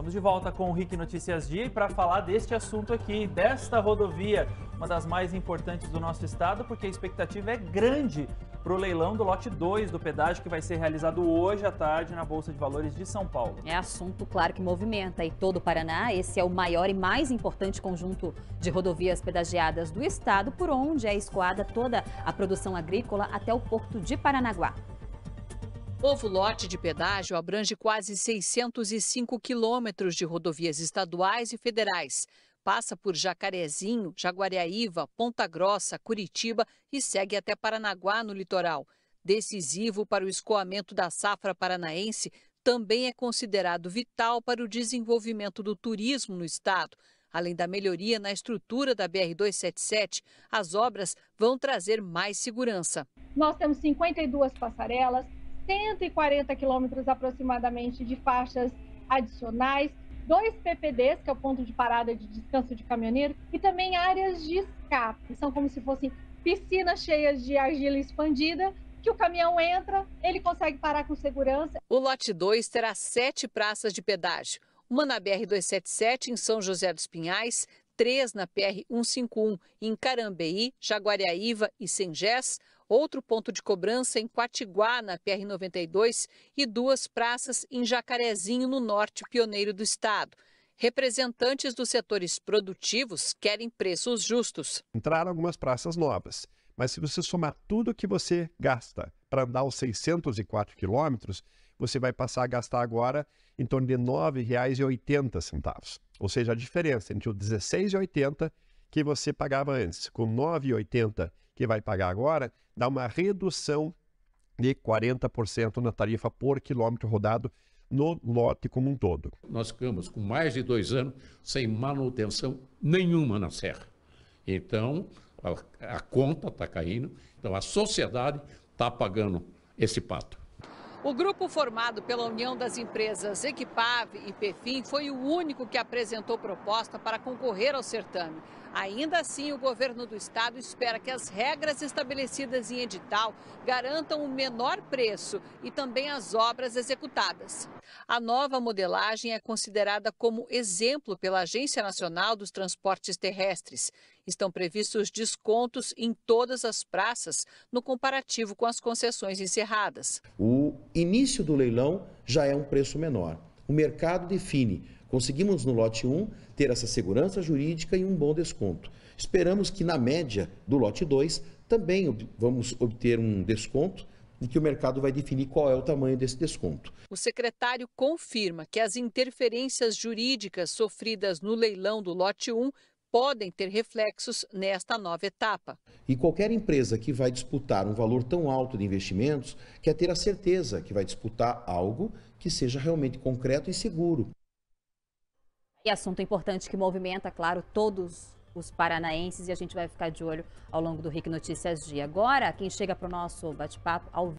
Estamos de volta com o RIC Notícias Dia e para falar deste assunto aqui, desta rodovia, uma das mais importantes do nosso estado, porque a expectativa é grande para o leilão do lote 2 do pedágio que vai ser realizado hoje à tarde na Bolsa de Valores de São Paulo. É assunto, claro, que movimenta e todo o Paraná. Esse é o maior e mais importante conjunto de rodovias pedagiadas do estado, por onde é escoada toda a produção agrícola até o porto de Paranaguá. Novo lote de pedágio abrange quase 605 quilômetros de rodovias estaduais e federais. Passa por Jacarezinho, Jaguariaíva, Ponta Grossa, Curitiba e segue até Paranaguá, no litoral. Decisivo para o escoamento da safra paranaense, também é considerado vital para o desenvolvimento do turismo no estado. Além da melhoria na estrutura da BR-277, as obras vão trazer mais segurança. Nós temos 52 passarelas, 140 quilômetros aproximadamente de faixas adicionais, dois PPDs, que é o ponto de parada de descanso de caminhoneiro, e também áreas de escape. São como se fossem piscinas cheias de argila expandida que o caminhão entra, ele consegue parar com segurança. O lote 2 terá sete praças de pedágio. Uma na BR-277 em São José dos Pinhais, três na PR-151 em Carambeí, Jaguariaíva e Sengés, outro ponto de cobrança em Quatiguá, na PR-92, e duas praças em Jacarezinho, no norte pioneiro do estado. Representantes dos setores produtivos querem preços justos. Entraram algumas praças novas, mas se você somar tudo que você gasta para andar os 604 quilômetros, você vai passar a gastar agora em torno de R$ 9,80. Ou seja, a diferença entre o R$ 16,80 que você pagava antes com R$ 9,80 que vai pagar agora, dá uma redução de 40% na tarifa por quilômetro rodado no lote como um todo. Nós ficamos com mais de dois anos sem manutenção nenhuma na serra. Então, a, a conta está caindo, então a sociedade está pagando esse pato. O grupo formado pela união das empresas Equipave e Perfim foi o único que apresentou proposta para concorrer ao certame. Ainda assim, o governo do estado espera que as regras estabelecidas em edital garantam o menor preço e também as obras executadas. A nova modelagem é considerada como exemplo pela Agência Nacional dos Transportes Terrestres Estão previstos descontos em todas as praças no comparativo com as concessões encerradas. O início do leilão já é um preço menor. O mercado define. Conseguimos no lote 1 ter essa segurança jurídica e um bom desconto. Esperamos que na média do lote 2 também vamos obter um desconto e que o mercado vai definir qual é o tamanho desse desconto. O secretário confirma que as interferências jurídicas sofridas no leilão do lote 1 podem ter reflexos nesta nova etapa. E qualquer empresa que vai disputar um valor tão alto de investimentos quer ter a certeza que vai disputar algo que seja realmente concreto e seguro. E assunto importante que movimenta, claro, todos os paranaenses e a gente vai ficar de olho ao longo do RIC Notícias Dia. Agora, quem chega para o nosso bate-papo ao